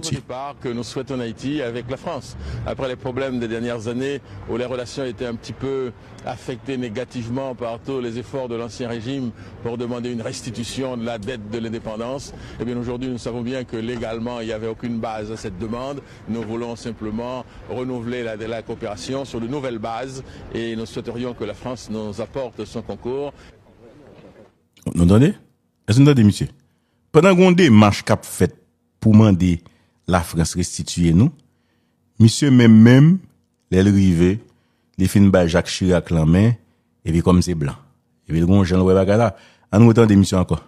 départ que nous souhaitons Haïti avec la France. Après les problèmes des dernières années où les relations étaient un petit peu affectées négativement par tous les efforts de l'ancien régime pour demander une restitution de la dette de l'indépendance, eh bien aujourd'hui nous savons bien que légalement il n'y avait aucune base à cette demande. Nous voulons simplement renouveler la, coopération sur de nouvelles bases et nous souhaiterions que la France nous apporte son concours. Vous Est-ce vous Pendant qu'on démarche cap fait pour demander la France restitue nous. Monsieur même même, l'aile rivé, les films Jacques Chirac la main, et puis comme c'est blanc. Et puis le bon, Jean-Louis Bagala. En nous autant missions encore.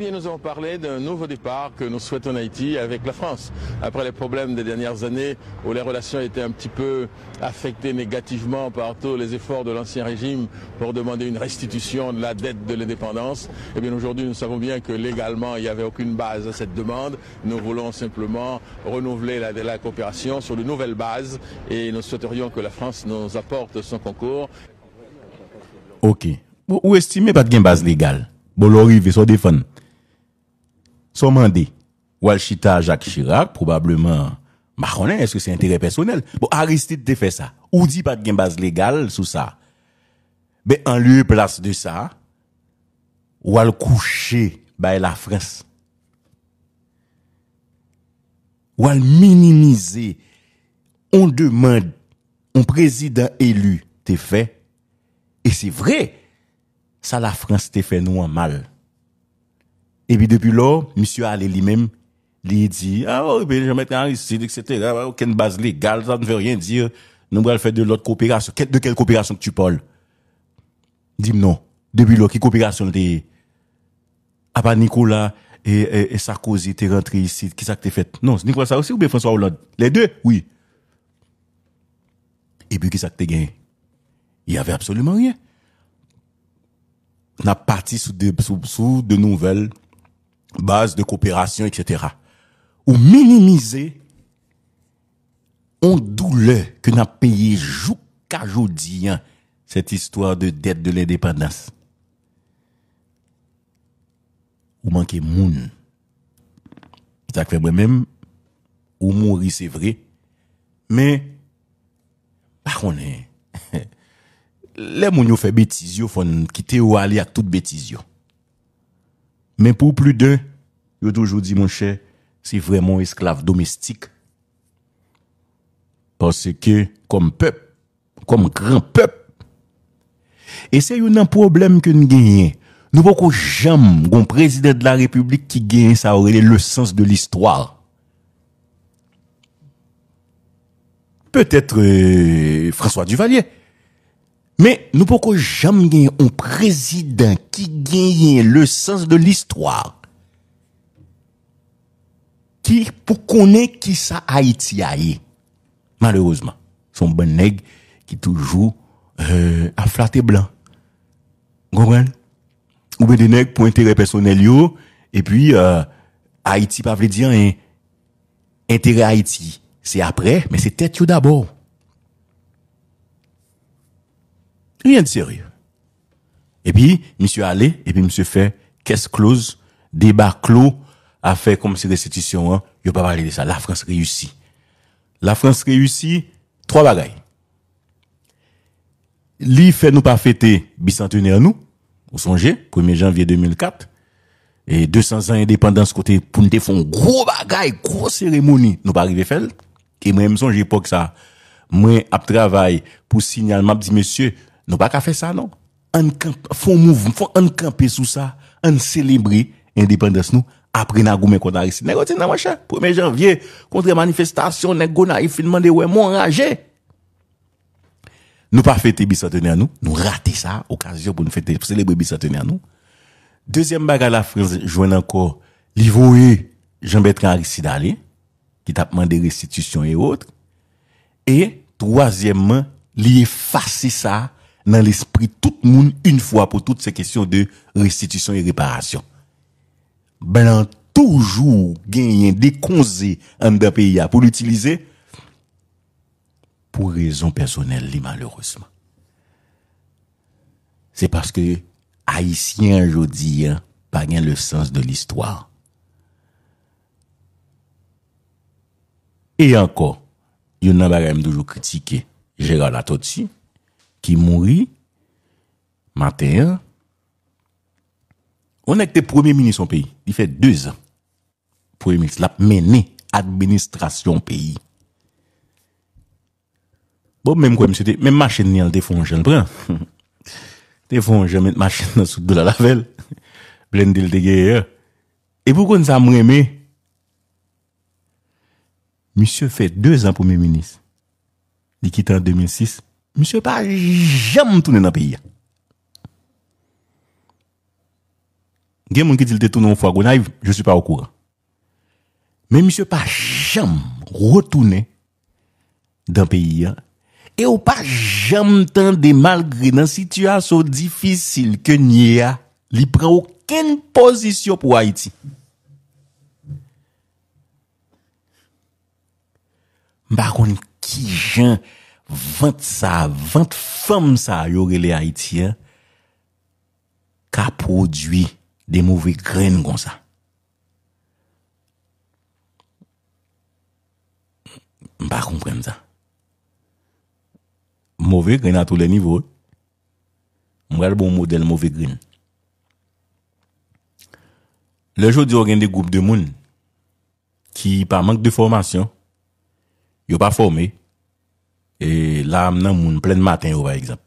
Eh bien, nous avons parlé d'un nouveau départ que nous souhaitons en Haïti avec la France. Après les problèmes des dernières années où les relations étaient un petit peu affectées négativement par tous les efforts de l'ancien régime pour demander une restitution de la dette de l'indépendance, eh bien aujourd'hui nous savons bien que légalement il n'y avait aucune base à cette demande. Nous voulons simplement renouveler la, la coopération sur de nouvelles bases et nous souhaiterions que la France nous apporte son concours. Ok. vous estimez pas de gain base légale. Bon, l'arrivée, soit sont mandés. chita Jacques Chirac, probablement, Macron, bah, est-ce que c'est intérêt personnel? Bon, Aristide te fait ça. Ou dit pas de base légale sous ça. Mais ben, en lieu place de ça, ou al coucher, bah, la France. Ou al minimiser. On demande, un président élu te fait. Et c'est vrai, ça la France te fait nous en mal. Et puis depuis là, monsieur allé lui-même, lui dit, ah oh, oui, ben, je mettre Aristide, etc. Aucune base légale, ça ne veut rien dire. Nous allons faire de l'autre coopération. De quelle coopération que tu parles? Dis-moi non. Depuis là, qui coopération t'es? Ah pas Nicolas et, et, tu Sarkozy rentré ici, Qu'est-ce que tu as fait? Non, c'est Nicolas Sarkozy ou bien François Hollande? Les deux? Oui. Et puis qui ce que tu as gagné? Il n'y avait absolument rien. On a parti de, sous de nouvelles base de koopérasyon, etc. Ou minimize on doule ke nan peye joukajodi an, set istwa de det de l'indépandans. Ou manke moun. Zak febre menm, ou moun ri, se vre, men, akone, le moun yo fe betizyo fon ki te ou ali a tout betizyo. Mais pour plus d'un, je toujours dit, mon cher, c'est vraiment esclave domestique. Parce que, comme peuple, comme grand peuple, et c'est un problème que nous gagnons. Nous ne pouvons jamais un président de la République qui gagne ça aurait le sens de l'histoire. Peut-être euh, François Duvalier. Men nou pou kon jam gen yon prezident ki gen yon le sens de l'histoire. Ki pou konen ki sa Haiti a ye. Malerosman, son ben neg ki toujou euh, anflate blan. Gomen, oube de neg pou intere personel yo. Et puis, euh, Haiti pa vle diyan, intere Haiti, se apre, men se tet yo d'abo. Rien de sérieux. Et puis, monsieur allé, et puis monsieur fait caisse close, débat clos, a fait comme si restitution, hein, a pas parlé de ça. La France réussit. La France réussit, trois bagailles. Li fait nous pas fêter bicentenaire nous, vous songez, 1er janvier 2004, et 200 ans indépendance côté pour nous défendre gros bagaille, grosse cérémonie, nous pas arrivé faire. Et moi, je me pas que ça, moi, à travail pour signaler, m'a dit, monsieur, nous pas qu'à faire ça, non? camp, faut mouvement, faut un camper sous ça, on célébrer indépendance nous après n'a goumé contre Aristide. Nèg n'a mon 1er janvier, contre manifestation, nèg go il finalement de ouais mon enragé. Nous pas fêter bicentenaire nous, nous rater ça occasion pour nous fêter pour célébrer bicentenaire nous. Deuxième bagarre la France joue encore Livoé Jean-Bertrand Aristide qui t'a demandé restitution et autres. Et troisièmement, l'effacer effacer ça dans l'esprit tout le monde une fois pour toutes ces questions de restitution et réparation. Blanc toujours gagne des conseils en pays pour l'utiliser pour raison personnelle, malheureusement. C'est parce que Haïtien aujourd'hui hein, n'ont pas le sens de l'histoire. Et encore, il y en a toujours critiqué Gérald Atotti. Ki mouri, mater, on ek te premier minis an peyi, di fey 2 an. Premier, lap meni, administrasyon peyi. Bon, menm kwa, menm machen ni an te fonjel, te fonjel, menm machen nan soubou la lavel, blen di l degeye, e pou kon sa mreme, peyi, misyo fey 2 an premier minis, di kitan 2006, mi se pa jam tounen nan peyi ya. Gen moun ki di lte tounen ou fwa gwen, aiv, je se pa wakoura. Men mi se pa jam rotounen dan peyi ya, e ou pa jam tande malgre nan situasyon difisil ke nye ya, li pre ouken pozisyon pou Haiti. Mba kon ki jan an vant sa, vant fam sa bon yo ge le Haiti ka prodwi de mouve kren kon sa. M pa kompren za. Mouve kren a tou le nivou. M gare bon model mouve kren. Le jodi yo gen de goup de moun ki pa mank de formasyon, yo pa formé E la am nan moun plen maten yo ba egzap.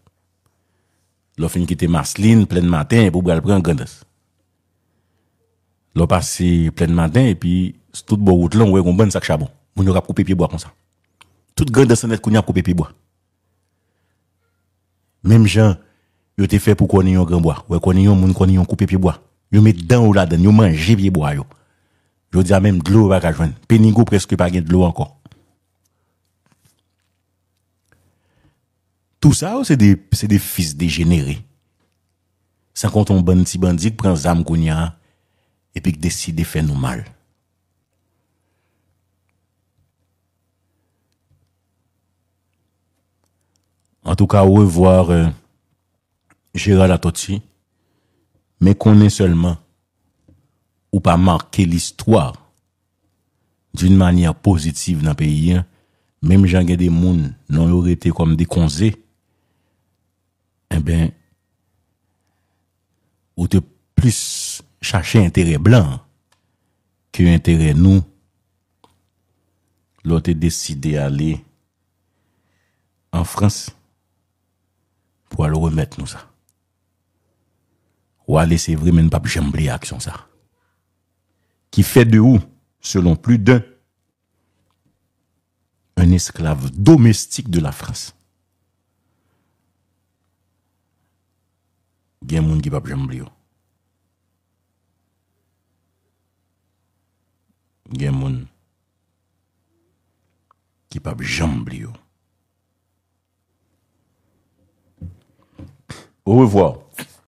Lo fin kite maslin plen maten pou bral pran gandas. Lo pase plen maten epi stout bo gout lon we kon ban sak chabon. Moun yo rap koupi pi bo akonsa. Tout gandas anet koun ya koupi pi bo. Mem jan yo te fe pou koni yon granboa. We koni yon moun koni yon koupi pi bo. Yo met dan ou la den. Yo man jibye bo a yo. Yo diya men glou wakajwen. Peni go preskripa gen glou ankon. tout sa bon euh, ou se de fils degenere, san konton banti bandi k pren zam kounya epik desi defen nou mal. An tou ka ou e voar Gérald Atoti, me konen selman ou pa marke l'histoire d'un manye pozitif nan peyi, menm jan gen de moun non lor ete konm de konze, bien, ou te plus chercher intérêt blanc que intérêt nous. L'autre décidé d'aller en France pour aller remettre nous ça. Ou aller, c'est vrai, mais ne pas jambler action ça. Qui fait de où, selon plus d'un, un esclave domestique de la France. gen moun ki pap jambli yo. Gen moun pap jambli Au revoir.